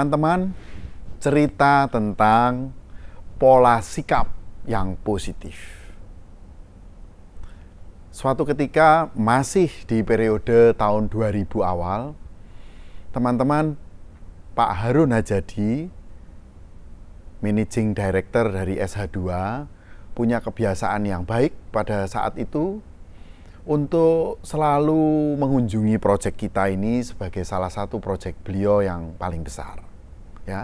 teman-teman cerita tentang pola sikap yang positif. Suatu ketika masih di periode tahun 2000 awal, teman-teman Pak Harun Hajadi, Managing Director dari SH2, punya kebiasaan yang baik pada saat itu untuk selalu mengunjungi proyek kita ini sebagai salah satu proyek beliau yang paling besar ya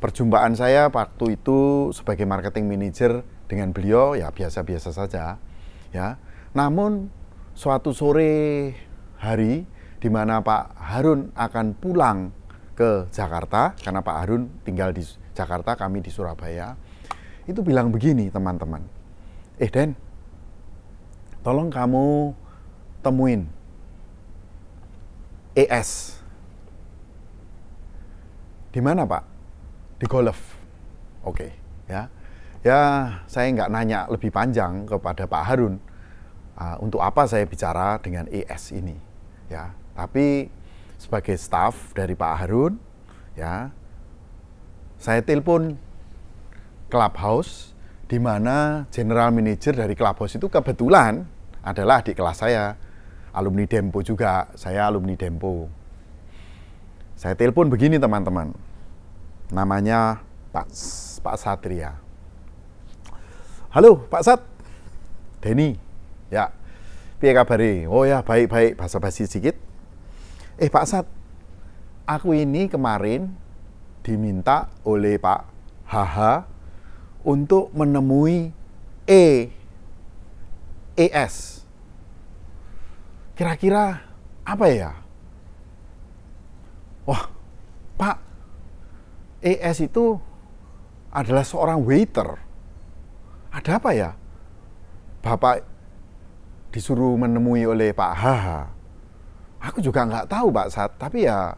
perjumpaan saya waktu itu sebagai marketing manager dengan beliau ya biasa-biasa saja ya namun suatu sore hari di mana Pak Harun akan pulang ke Jakarta karena Pak Harun tinggal di Jakarta kami di Surabaya itu bilang begini teman-teman eh Den tolong kamu temuin ES di mana Pak? Di golf. Oke, okay, ya. Ya, saya nggak nanya lebih panjang kepada Pak Harun. Uh, untuk apa saya bicara dengan ES ini, ya. Tapi sebagai staf dari Pak Harun, ya, saya telepon clubhouse di mana general manager dari clubhouse itu kebetulan adalah di kelas saya, alumni Dempo juga. Saya alumni Dempo. Saya telepon begini teman-teman namanya Pak Pak Satria. Halo Pak Sat, Denny, ya, piye kabari? Oh ya baik-baik, bahasa basi sedikit. Eh Pak Sat, aku ini kemarin diminta oleh Pak HH untuk menemui E ES. Kira-kira apa ya? Wah, Pak, ES itu adalah seorang waiter. Ada apa ya? Bapak disuruh menemui oleh Pak Haha. Aku juga nggak tahu Pak Sat, tapi ya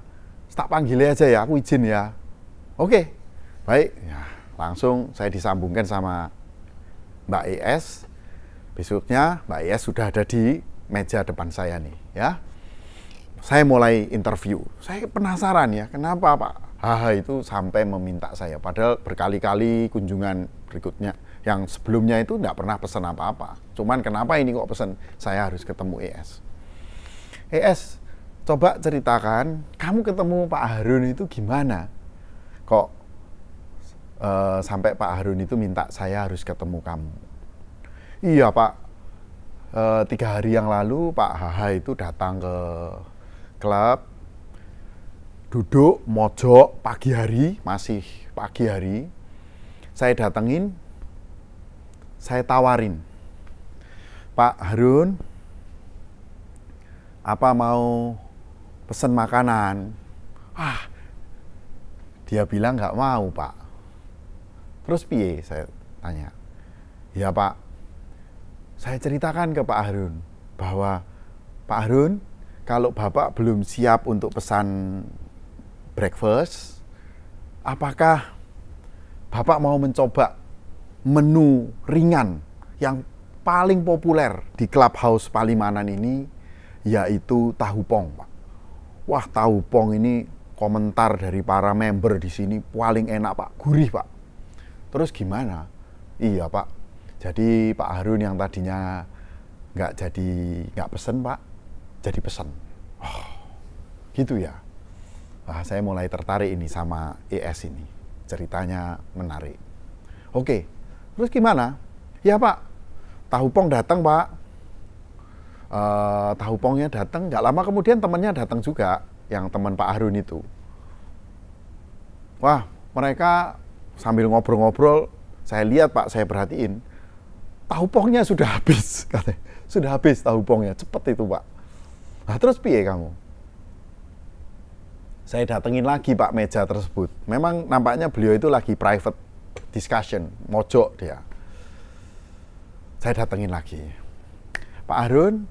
tak panggil aja ya, aku izin ya. Oke, baik. Ya, langsung saya disambungkan sama Mbak ES. Besoknya Mbak ES sudah ada di meja depan saya nih, ya. Saya mulai interview. Saya penasaran ya, kenapa Pak Haha itu sampai meminta saya. Padahal berkali-kali kunjungan berikutnya yang sebelumnya itu tidak pernah pesan apa-apa. Cuman kenapa ini kok pesan saya harus ketemu ES? ES, coba ceritakan kamu ketemu Pak Harun itu gimana? Kok uh, sampai Pak Harun itu minta saya harus ketemu kamu? Iya Pak, uh, tiga hari yang lalu Pak Haha itu datang ke klub duduk mojok pagi hari masih pagi hari saya datengin saya tawarin Pak Harun apa mau pesen makanan ah dia bilang nggak mau pak terus piye saya tanya ya pak saya ceritakan ke Pak Harun bahwa Pak Harun kalau Bapak belum siap untuk pesan breakfast, apakah Bapak mau mencoba menu ringan yang paling populer di Clubhouse Palimanan ini yaitu tahu pong, Pak. Wah, tahu pong ini komentar dari para member di sini paling enak, Pak. Gurih, Pak. Terus gimana? Iya, Pak. Jadi Pak Harun yang tadinya nggak jadi nggak pesen, Pak, jadi pesen. Oh, gitu ya. Wah, saya mulai tertarik ini sama ES ini. Ceritanya menarik. Oke, terus gimana? Ya Pak, tahu pong datang Pak. Uh, tahu pongnya datang, nggak lama kemudian temannya datang juga, yang teman Pak Harun itu. Wah, mereka sambil ngobrol-ngobrol, saya lihat Pak, saya perhatiin, tahu pongnya sudah habis, katanya. Sudah habis tahu pongnya, cepet itu Pak. Nah, terus piye kamu? saya datengin lagi Pak meja tersebut. Memang nampaknya beliau itu lagi private discussion, mojok dia. Saya datengin lagi. Pak Arun,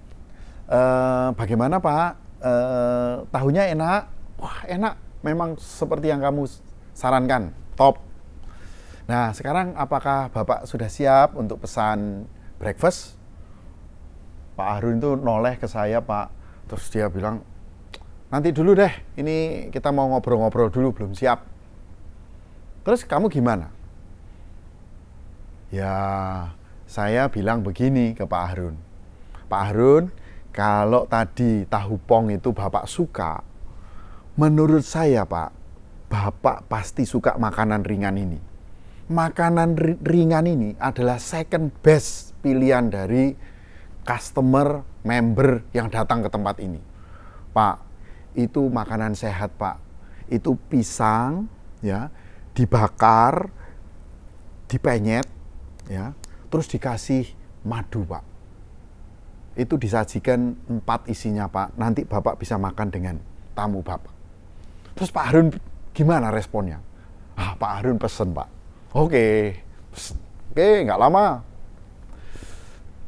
eh, bagaimana Pak? Eh, tahunya enak? Wah enak, memang seperti yang kamu sarankan, top. Nah sekarang apakah Bapak sudah siap untuk pesan breakfast? Pak Arun itu noleh ke saya Pak, terus dia bilang, nanti dulu deh, ini kita mau ngobrol-ngobrol dulu, belum siap. Terus kamu gimana? Ya, saya bilang begini ke Pak Harun. Pak Harun, kalau tadi tahu pong itu Bapak suka, menurut saya Pak, Bapak pasti suka makanan ringan ini. Makanan ringan ini adalah second best pilihan dari customer member yang datang ke tempat ini. Pak, itu makanan sehat pak itu pisang ya dibakar dipenyet ya terus dikasih madu pak itu disajikan empat isinya pak nanti bapak bisa makan dengan tamu bapak terus Pak Harun gimana responnya ah Pak Harun pesen pak oke okay. oke nggak lama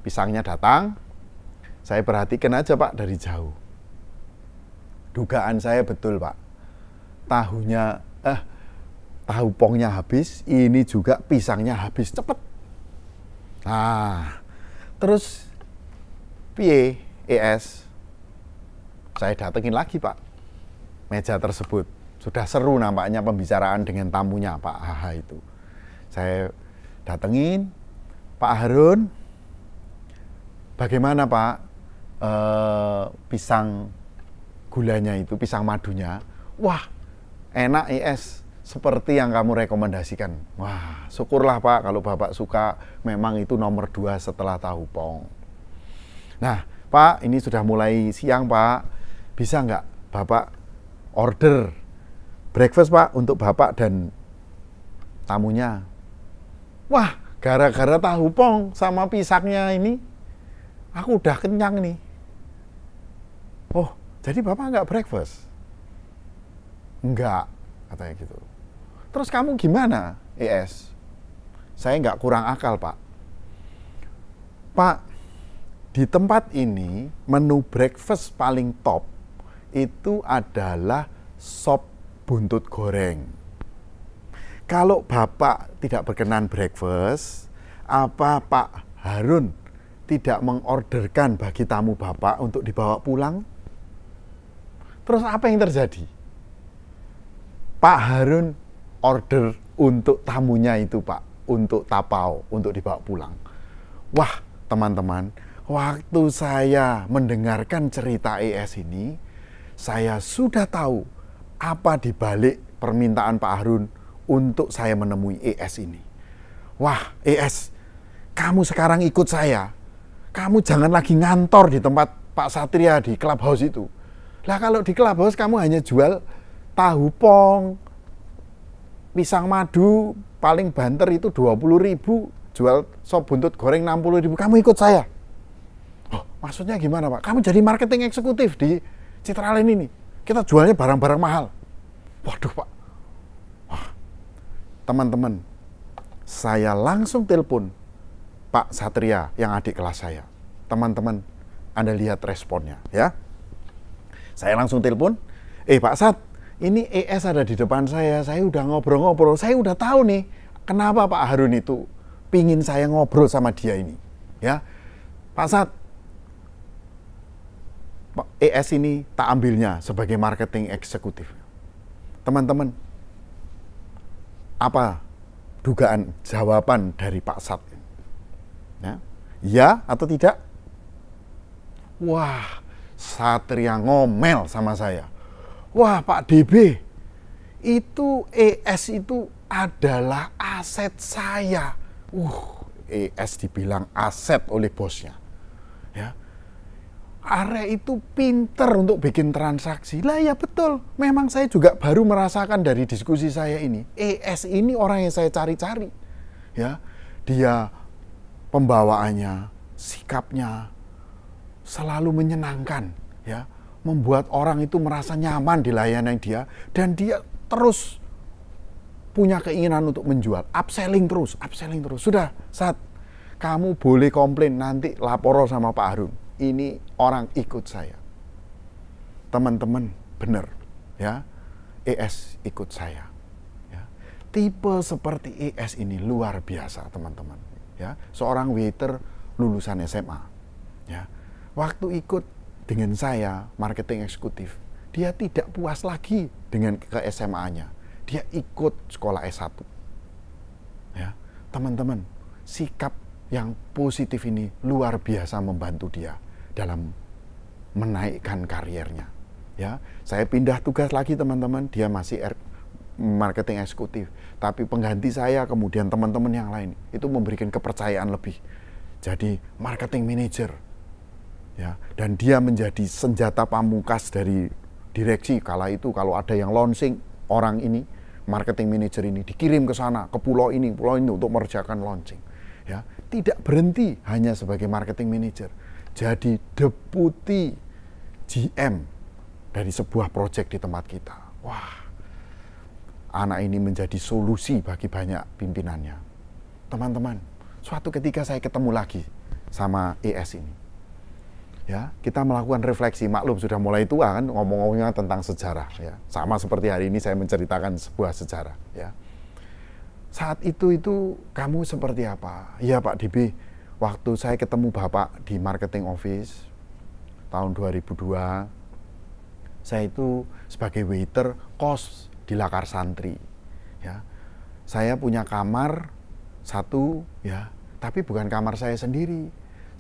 pisangnya datang saya perhatikan aja pak dari jauh dugaan saya betul pak tahunya eh tahu pongnya habis ini juga pisangnya habis cepet nah terus PA ES saya datengin lagi pak meja tersebut sudah seru nampaknya pembicaraan dengan tamunya Pak Haha itu saya datengin Pak Harun bagaimana Pak eh, pisang gulanya itu pisang madunya wah enak IS seperti yang kamu rekomendasikan wah syukurlah pak kalau bapak suka memang itu nomor dua setelah tahu pong nah pak ini sudah mulai siang pak bisa nggak bapak order breakfast pak untuk bapak dan tamunya wah gara-gara tahu pong sama pisangnya ini aku udah kenyang nih oh jadi bapak nggak breakfast? Nggak, katanya gitu. Terus kamu gimana, ES? Saya nggak kurang akal, Pak. Pak, di tempat ini menu breakfast paling top itu adalah sop buntut goreng. Kalau Bapak tidak berkenan breakfast, apa Pak Harun tidak mengorderkan bagi tamu Bapak untuk dibawa pulang? Terus apa yang terjadi? Pak Harun order untuk tamunya itu Pak, untuk tapau, untuk dibawa pulang. Wah, teman-teman, waktu saya mendengarkan cerita ES ini, saya sudah tahu apa dibalik permintaan Pak Harun untuk saya menemui ES ini. Wah, ES, kamu sekarang ikut saya. Kamu jangan lagi ngantor di tempat Pak Satria di clubhouse itu lah kalau di Clubhouse kamu hanya jual tahu pong, pisang madu, paling banter itu 20 ribu, jual sop buntut goreng 60 ribu, kamu ikut saya. Oh, maksudnya gimana Pak? Kamu jadi marketing eksekutif di Citralen ini. Kita jualnya barang-barang mahal. Waduh Pak. Teman-teman, saya langsung telepon Pak Satria yang adik kelas saya. Teman-teman, Anda lihat responnya ya. Saya langsung telepon, eh Pak Sat, ini ES ada di depan saya, saya udah ngobrol-ngobrol, saya udah tahu nih kenapa Pak Harun itu pingin saya ngobrol sama dia ini. Ya, Pak Sat, ES ini tak ambilnya sebagai marketing eksekutif. Teman-teman, apa dugaan jawaban dari Pak Sat? Ya, ya atau tidak? Wah, Satria ngomel sama saya. Wah Pak DB, itu ES itu adalah aset saya. Uh, ES dibilang aset oleh bosnya. Ya. Are itu pinter untuk bikin transaksi. Lah ya betul, memang saya juga baru merasakan dari diskusi saya ini. ES ini orang yang saya cari-cari. Ya. Dia pembawaannya, sikapnya, selalu menyenangkan ya membuat orang itu merasa nyaman dilayani dia dan dia terus punya keinginan untuk menjual upselling terus upselling terus sudah saat kamu boleh komplain nanti lapor sama Pak Harun ini orang ikut saya teman-teman benar ya ES ikut saya ya. tipe seperti ES ini luar biasa teman-teman ya seorang waiter lulusan SMA ya Waktu ikut dengan saya marketing eksekutif, dia tidak puas lagi dengan ke SMA-nya. Dia ikut sekolah S1. Ya, teman-teman, sikap yang positif ini luar biasa membantu dia dalam menaikkan karirnya. Ya, saya pindah tugas lagi teman-teman, dia masih R er, marketing eksekutif, tapi pengganti saya kemudian teman-teman yang lain itu memberikan kepercayaan lebih. Jadi marketing manager ya dan dia menjadi senjata pamungkas dari direksi kala itu kalau ada yang launching orang ini marketing manager ini dikirim ke sana ke pulau ini pulau ini untuk mengerjakan launching ya tidak berhenti hanya sebagai marketing manager jadi deputi GM dari sebuah proyek di tempat kita wah anak ini menjadi solusi bagi banyak pimpinannya teman-teman suatu ketika saya ketemu lagi sama ES ini ya kita melakukan refleksi maklum sudah mulai tua kan ngomong-ngomongnya tentang sejarah ya sama seperti hari ini saya menceritakan sebuah sejarah ya saat itu itu kamu seperti apa ya Pak DB waktu saya ketemu Bapak di marketing office tahun 2002 saya itu sebagai waiter kos di Lakar Santri ya saya punya kamar satu ya tapi bukan kamar saya sendiri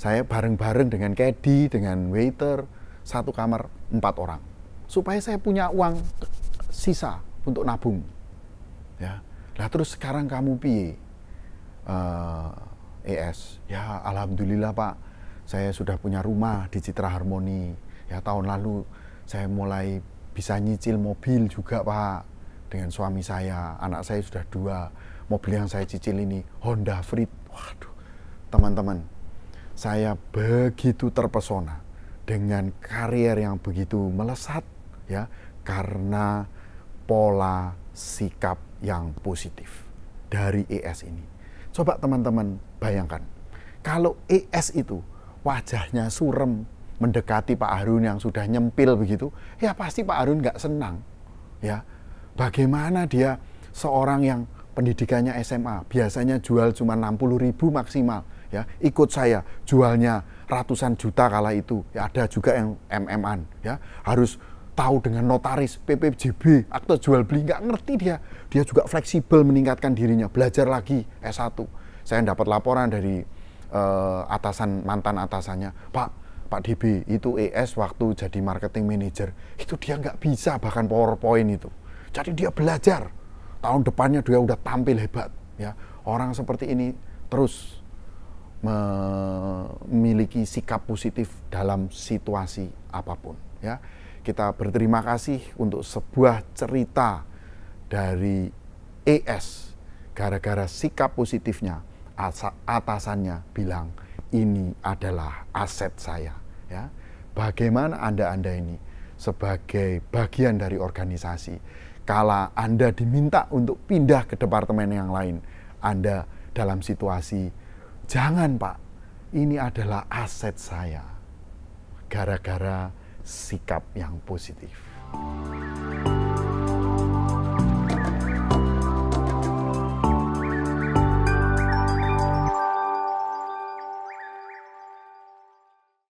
saya bareng-bareng dengan kedi, dengan waiter, satu kamar empat orang. Supaya saya punya uang sisa untuk nabung. Ya. Lah terus sekarang kamu piye? Uh, eh, ES. Ya alhamdulillah Pak, saya sudah punya rumah di Citra Harmoni. Ya tahun lalu saya mulai bisa nyicil mobil juga Pak dengan suami saya. Anak saya sudah dua. Mobil yang saya cicil ini Honda Freed. Waduh, teman-teman, saya begitu terpesona dengan karier yang begitu melesat ya karena pola sikap yang positif dari ES ini. Coba teman-teman bayangkan kalau ES itu wajahnya surem mendekati Pak Harun yang sudah nyempil begitu, ya pasti Pak Harun nggak senang. Ya, bagaimana dia seorang yang pendidikannya SMA, biasanya jual cuma 60 ribu maksimal, ya ikut saya jualnya ratusan juta kala itu ya ada juga yang MMAN ya harus tahu dengan notaris PPJB atau jual beli nggak ngerti dia dia juga fleksibel meningkatkan dirinya belajar lagi S1 saya dapat laporan dari uh, atasan mantan atasannya Pak Pak DB itu ES waktu jadi marketing manager itu dia nggak bisa bahkan PowerPoint itu jadi dia belajar tahun depannya dia udah tampil hebat ya orang seperti ini terus memiliki sikap positif dalam situasi apapun ya. Kita berterima kasih untuk sebuah cerita dari ES gara-gara sikap positifnya atasannya bilang ini adalah aset saya ya. Bagaimana Anda-anda ini sebagai bagian dari organisasi kala Anda diminta untuk pindah ke departemen yang lain Anda dalam situasi Jangan Pak, ini adalah aset saya. Gara-gara sikap yang positif.